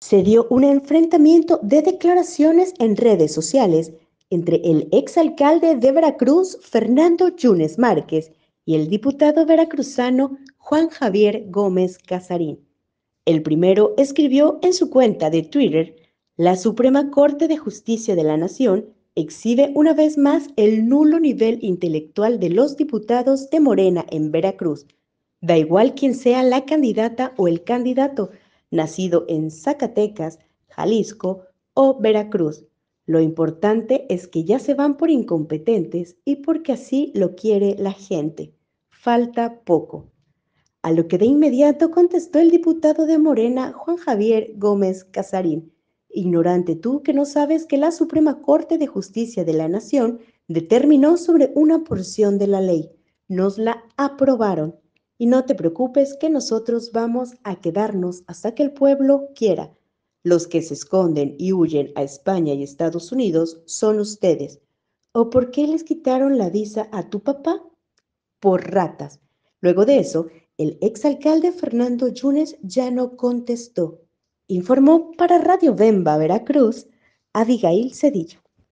se dio un enfrentamiento de declaraciones en redes sociales entre el exalcalde de Veracruz, Fernando Yunes Márquez, y el diputado veracruzano Juan Javier Gómez Casarín. El primero escribió en su cuenta de Twitter, la Suprema Corte de Justicia de la Nación exhibe una vez más el nulo nivel intelectual de los diputados de Morena en Veracruz. Da igual quien sea la candidata o el candidato, nacido en Zacatecas, Jalisco o Veracruz. Lo importante es que ya se van por incompetentes y porque así lo quiere la gente. Falta poco. A lo que de inmediato contestó el diputado de Morena, Juan Javier Gómez Casarín. Ignorante tú que no sabes que la Suprema Corte de Justicia de la Nación determinó sobre una porción de la ley. Nos la aprobaron. Y no te preocupes que nosotros vamos a quedarnos hasta que el pueblo quiera. Los que se esconden y huyen a España y Estados Unidos son ustedes. ¿O por qué les quitaron la visa a tu papá? Por ratas. Luego de eso, el exalcalde Fernando Yunes ya no contestó. Informó para Radio Bemba Veracruz Abigail Cedillo.